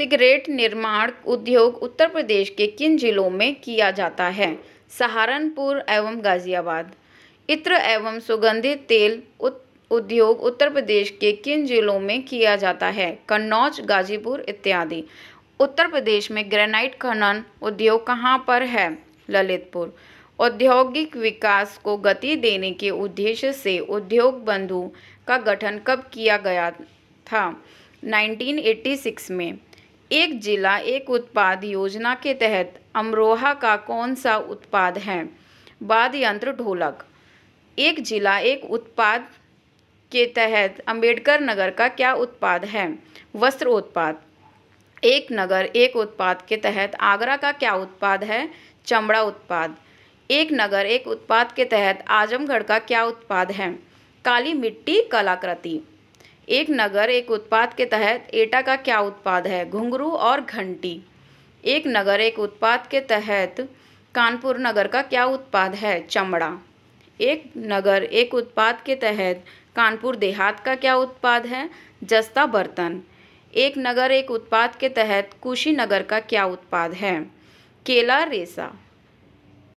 cigarette निर्माण उद्योग उत्तर प्रदेश के किन जिलों में किया जाता है सहारनपुर एवं गाज़ियाबाद इत्र एवं सुगंधित तेल उद्योग उत्तर प्रदेश के किन जिलों में किया जाता है कन्नौज गाजीपुर इत्यादि उत्तर प्रदेश में ग्रेनाइट खनन उद्योग कहाँ पर है ललितपुर औद्योगिक विकास को गति देने के उद्देश्य से उद्योग बंधु का गठन कब किया गया था 1986 में एक जिला एक उत्पाद योजना के तहत अमरोहा का कौन सा उत्पाद है वाद यंत्र ढोलक एक जिला एक उत्पाद के तहत अंबेडकर नगर का क्या उत्पाद है वस्त्र उत्पाद एक नगर एक उत्पाद के तहत आगरा का क्या उत्पाद है चमड़ा उत्पाद एक नगर एक उत्पाद के तहत आजमगढ़ का क्या उत्पाद है काली मिट्टी कलाकृति एक नगर एक उत्पाद के तहत एटा का क्या उत्पाद है घुंघरू और घंटी एक नगर एक उत्पाद के तहत कानपुर नगर का क्या उत्पाद है चमड़ा एक नगर एक उत्पाद के तहत कानपुर देहात का क्या उत्पाद है जस्ता बर्तन एक नगर एक उत्पाद के तहत कुशीनगर का क्या उत्पाद है केला रेसा